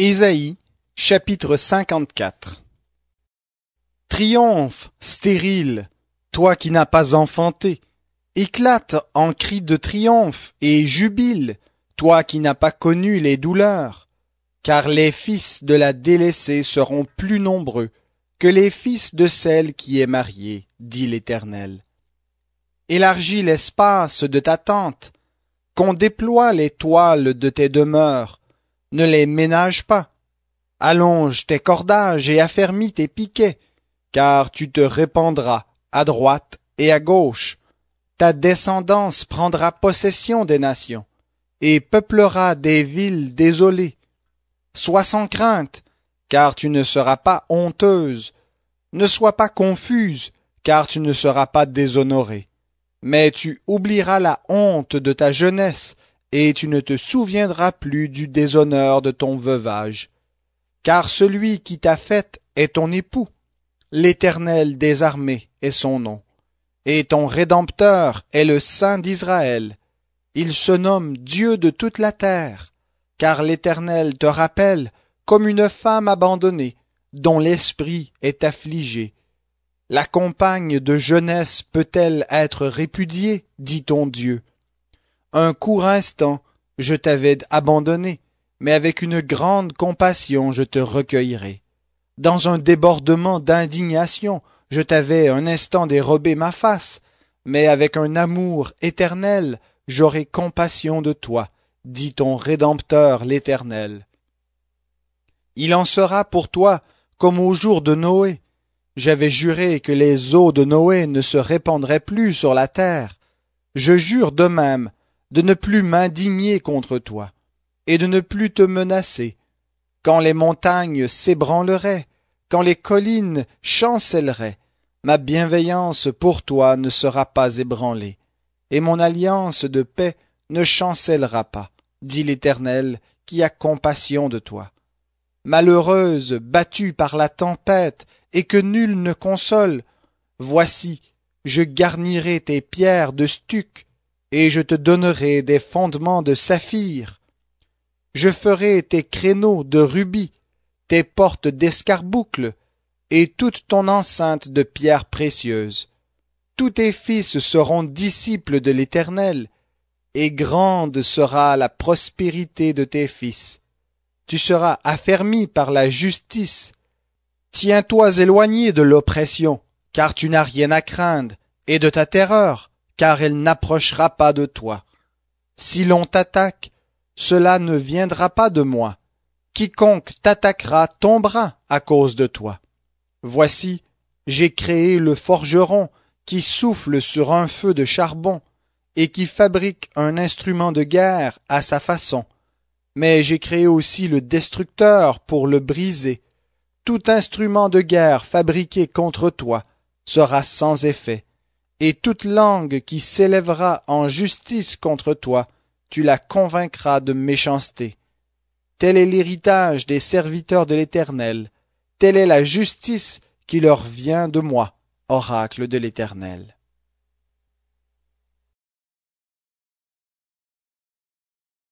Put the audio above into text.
Ésaïe chapitre 54 Triomphe, stérile, toi qui n'as pas enfanté, éclate en cris de triomphe et jubile, toi qui n'as pas connu les douleurs, car les fils de la délaissée seront plus nombreux que les fils de celle qui est mariée, dit l'Éternel. Élargis l'espace de ta tente, qu'on déploie les toiles de tes demeures, ne les ménage pas. Allonge tes cordages et affermis tes piquets, car tu te répandras à droite et à gauche. Ta descendance prendra possession des nations et peuplera des villes désolées. Sois sans crainte, car tu ne seras pas honteuse. Ne sois pas confuse, car tu ne seras pas déshonorée. Mais tu oublieras la honte de ta jeunesse et tu ne te souviendras plus du déshonneur de ton veuvage. Car celui qui t'a faite est ton époux, l'Éternel des armées est son nom, et ton Rédempteur est le Saint d'Israël. Il se nomme Dieu de toute la terre, car l'Éternel te rappelle comme une femme abandonnée, dont l'esprit est affligé. La compagne de jeunesse peut-elle être répudiée, dit ton Dieu un court instant, je t'avais abandonné, mais avec une grande compassion je te recueillerai. Dans un débordement d'indignation, je t'avais un instant dérobé ma face, mais avec un amour éternel, j'aurai compassion de toi, dit ton Rédempteur l'Éternel. Il en sera pour toi comme au jour de Noé. J'avais juré que les eaux de Noé ne se répandraient plus sur la terre. Je jure de même de ne plus m'indigner contre toi, et de ne plus te menacer, quand les montagnes s'ébranleraient, quand les collines chancelleraient, ma bienveillance pour toi ne sera pas ébranlée, et mon alliance de paix ne chancellera pas, dit l'Éternel, qui a compassion de toi. Malheureuse, battue par la tempête, et que nul ne console, voici, je garnirai tes pierres de stuc, et je te donnerai des fondements de saphir. Je ferai tes créneaux de rubis, tes portes d'escarboucle, et toute ton enceinte de pierres précieuses. Tous tes fils seront disciples de l'Éternel, et grande sera la prospérité de tes fils. Tu seras affermi par la justice. Tiens-toi éloigné de l'oppression, car tu n'as rien à craindre, et de ta terreur, car elle n'approchera pas de toi. Si l'on t'attaque, cela ne viendra pas de moi. Quiconque t'attaquera tombera à cause de toi. Voici, j'ai créé le forgeron qui souffle sur un feu de charbon et qui fabrique un instrument de guerre à sa façon. Mais j'ai créé aussi le destructeur pour le briser. Tout instrument de guerre fabriqué contre toi sera sans effet et toute langue qui s'élèvera en justice contre toi, tu la convaincras de méchanceté. Tel est l'héritage des serviteurs de l'Éternel, telle est la justice qui leur vient de moi, oracle de l'Éternel.